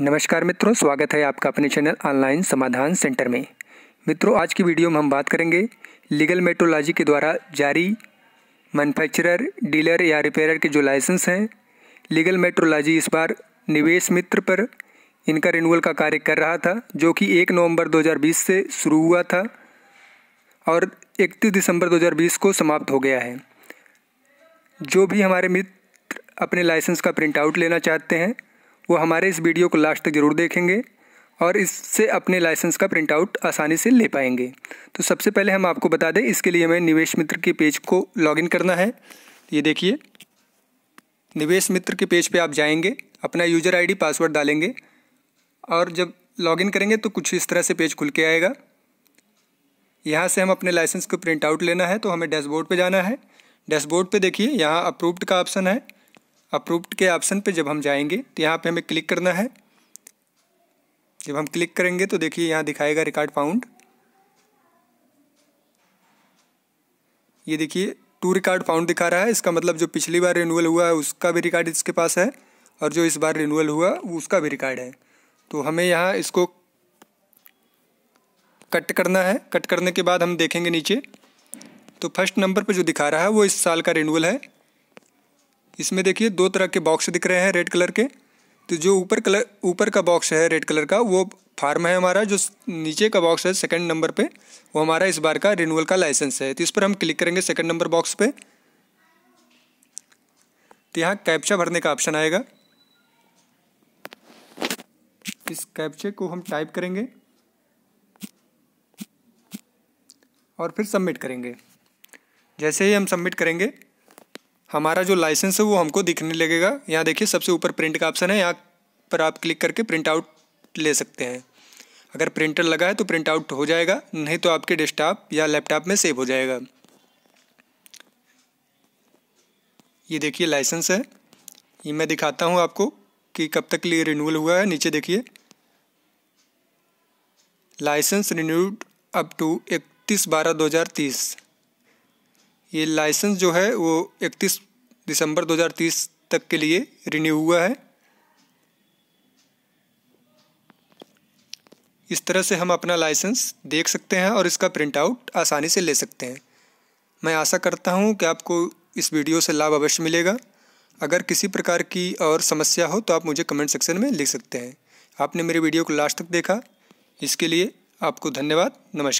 नमस्कार मित्रों स्वागत है आपका अपने चैनल ऑनलाइन समाधान सेंटर में मित्रों आज की वीडियो में हम बात करेंगे लीगल मेट्रोलॉजी के द्वारा जारी मैन्युफैक्चरर डीलर या रिपेयरर के जो लाइसेंस हैं लीगल मेट्रोलॉजी इस बार निवेश मित्र पर इनका रिन्यूअल का कार्य कर रहा था जो कि एक नवम्बर दो से शुरू हुआ था और इकतीस दिसंबर दो को समाप्त हो गया है जो भी हमारे मित्र अपने लाइसेंस का प्रिंट आउट लेना चाहते हैं वो हमारे इस वीडियो को लास्ट तक ज़रूर देखेंगे और इससे अपने लाइसेंस का प्रिंट आउट आसानी से ले पाएंगे तो सबसे पहले हम आपको बता दें इसके लिए हमें निवेश मित्र के पेज को लॉगिन करना है ये देखिए निवेश मित्र के पेज पे आप जाएंगे अपना यूजर आईडी पासवर्ड डालेंगे और जब लॉगिन करेंगे तो कुछ इस तरह से पेज खुल के आएगा यहाँ से हम अपने लाइसेंस को प्रिंट आउट लेना है तो हमें डैशबोर्ड पर जाना है डैशबोर्ड पर देखिए यहाँ अप्रूव्ड का ऑप्शन है अप्रूव्ड के ऑप्शन पे जब हम जाएंगे तो यहाँ पे हमें क्लिक करना है जब हम क्लिक करेंगे तो देखिए यहाँ दिखाएगा रिकॉर्ड पाउंड ये देखिए टू रिकॉर्ड पाउंड दिखा रहा है इसका मतलब जो पिछली बार रिनूअल हुआ है उसका भी रिकॉर्ड इसके पास है और जो इस बार रिनूअल हुआ उसका भी रिकॉर्ड है तो हमें यहाँ इसको कट करना है कट करने के बाद हम देखेंगे नीचे तो फर्स्ट नंबर पर जो दिखा रहा है वो इस साल का रिनूअल है इसमें देखिए दो तरह के बॉक्स दिख रहे हैं रेड कलर के तो जो ऊपर कलर ऊपर का बॉक्स है रेड कलर का वो फार्म है हमारा जो नीचे का बॉक्स है सेकंड नंबर पे वो हमारा इस बार का रिन्यूअल का लाइसेंस है तो इस पर हम क्लिक करेंगे सेकंड नंबर बॉक्स पे तो यहाँ कैप्चा भरने का ऑप्शन आएगा इस कैप्चे को हम टाइप करेंगे और फिर सबमिट करेंगे जैसे ही हम सबमिट करेंगे हमारा जो लाइसेंस है वो हमको दिखने लगेगा यहाँ देखिए सबसे ऊपर प्रिंट का ऑप्शन है यहाँ पर आप क्लिक करके प्रिंट आउट ले सकते हैं अगर प्रिंटर लगा है तो प्रिंट आउट हो जाएगा नहीं तो आपके डेस्कटॉप या लैपटॉप में सेव हो जाएगा ये देखिए लाइसेंस है ये मैं दिखाता हूँ आपको कि कब तक लिए रिन्यूअल हुआ है नीचे देखिए लाइसेंस रिन्यूड अप टू इकतीस बारह दो हज़ार तीस ये लाइसेंस जो है वो 31 दिसंबर 2030 तक के लिए रिन्यू हुआ है इस तरह से हम अपना लाइसेंस देख सकते हैं और इसका प्रिंट आउट आसानी से ले सकते हैं मैं आशा करता हूँ कि आपको इस वीडियो से लाभ अवश्य मिलेगा अगर किसी प्रकार की और समस्या हो तो आप मुझे कमेंट सेक्शन में लिख सकते हैं आपने मेरे वीडियो को लास्ट तक देखा इसके लिए आपको धन्यवाद नमस्कार